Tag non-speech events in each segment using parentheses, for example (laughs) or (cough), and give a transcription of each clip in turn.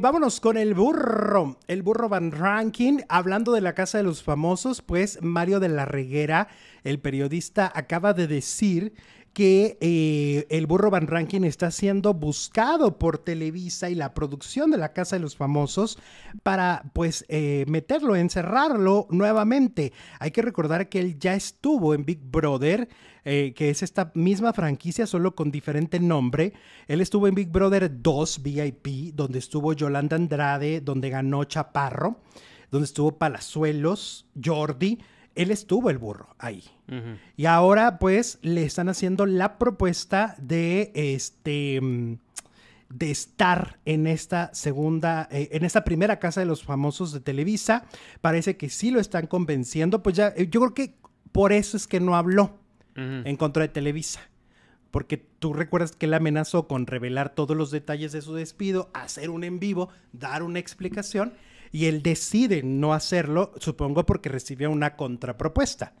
Vámonos con el burro, el burro Van Ranking. Hablando de la Casa de los Famosos, pues Mario de la Reguera, el periodista, acaba de decir que eh, el burro Van Rankin está siendo buscado por Televisa y la producción de la Casa de los Famosos para pues eh, meterlo, encerrarlo nuevamente. Hay que recordar que él ya estuvo en Big Brother. Eh, que es esta misma franquicia, solo con diferente nombre. Él estuvo en Big Brother 2 VIP, donde estuvo Yolanda Andrade, donde ganó Chaparro, donde estuvo Palazuelos, Jordi, él estuvo el burro ahí. Y ahora pues le están haciendo la propuesta de este de estar en esta segunda, eh, en esta primera casa de los famosos de Televisa. Parece que sí lo están convenciendo, pues ya, eh, yo creo que por eso es que no habló en contra de Televisa. Porque tú recuerdas que él amenazó con revelar todos los detalles de su despido, hacer un en vivo, dar una explicación y él decide no hacerlo, supongo porque recibe una contrapropuesta.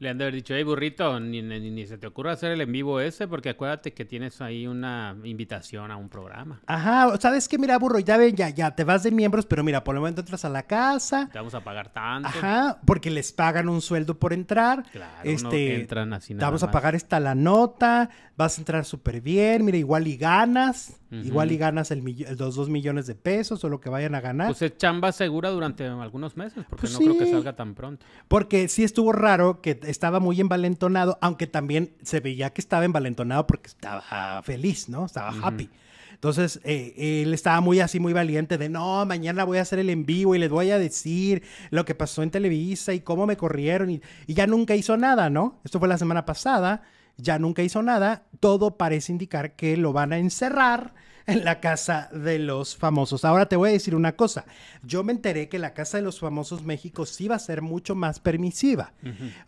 Le han de haber dicho, hey burrito, ni, se te ocurre hacer el en vivo ese, porque acuérdate que tienes ahí una invitación a un programa. Ajá, sabes que mira, burro, ya ven, ya, ya, te vas de miembros, pero mira, por el momento entras a la casa. Te vamos a pagar tanto. Ajá, porque les pagan un sueldo por entrar. Claro, este, entran así nada Te vamos a pagar esta la nota, vas a entrar súper bien, mira, igual y ganas. Igual y ganas el los dos millones de pesos o lo que vayan a ganar. Pues es chamba segura durante algunos meses, porque pues no creo que salga tan pronto. Porque sí estuvo raro que estaba muy envalentonado, aunque también se veía que estaba envalentonado porque estaba feliz, ¿no? Estaba happy. Entonces, eh, él estaba muy así, muy valiente de, no, mañana voy a hacer el en vivo y les voy a decir lo que pasó en Televisa y cómo me corrieron y ya nunca hizo nada, ¿no? Esto fue la semana pasada ya nunca hizo nada, todo parece indicar que lo van a encerrar en la casa de los famosos. Ahora te voy a decir una cosa, yo me enteré que la casa de los famosos México sí va a ser mucho más permisiva.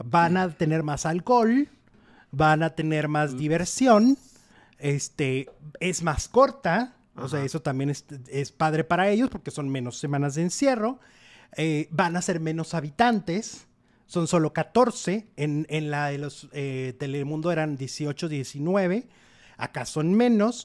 Van a tener más alcohol, van a tener más mm. diversión, este, es más corta, o sea, eso también es, padre para ellos porque son menos semanas de encierro, eh, van a ser menos habitantes son solo 14, en, la de los eh, Telemundo eran 18, 19, acá son menos.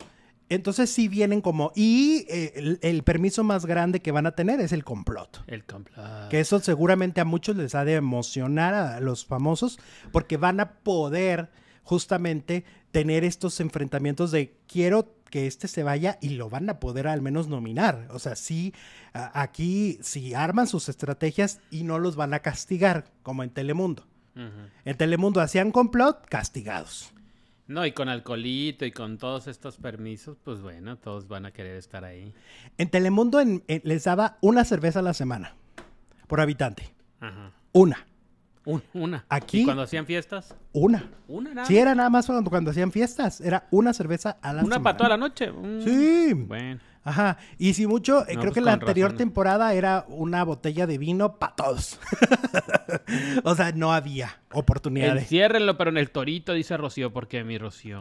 Entonces sí vienen como... Y eh, el, el, permiso más grande que van a tener es el complot. El complot. Que eso seguramente a muchos les ha de emocionar a los famosos porque van a poder justamente tener estos enfrentamientos de quiero que este se vaya y lo van a poder al menos nominar. O sea, sí, aquí sí arman sus estrategias y no los van a castigar, como en Telemundo. En Telemundo hacían complot, castigados. No, y con alcoholito y con todos estos permisos, pues bueno, todos van a querer estar ahí. En Telemundo les daba una cerveza a la semana por habitante. Una una. Aquí. cuando hacían fiestas? Una. Una nada. Sí, era nada más cuando, hacían fiestas. Era una cerveza a la Una para toda la noche. Mm. Sí. Bueno. Ajá. Y si mucho, eh, creo pues que la anterior temporada era una botella de vino para todos. (laughs) o sea, no había oportunidades. Enciérrenlo, pero en el torito, dice Rocío, porque mi Rocío.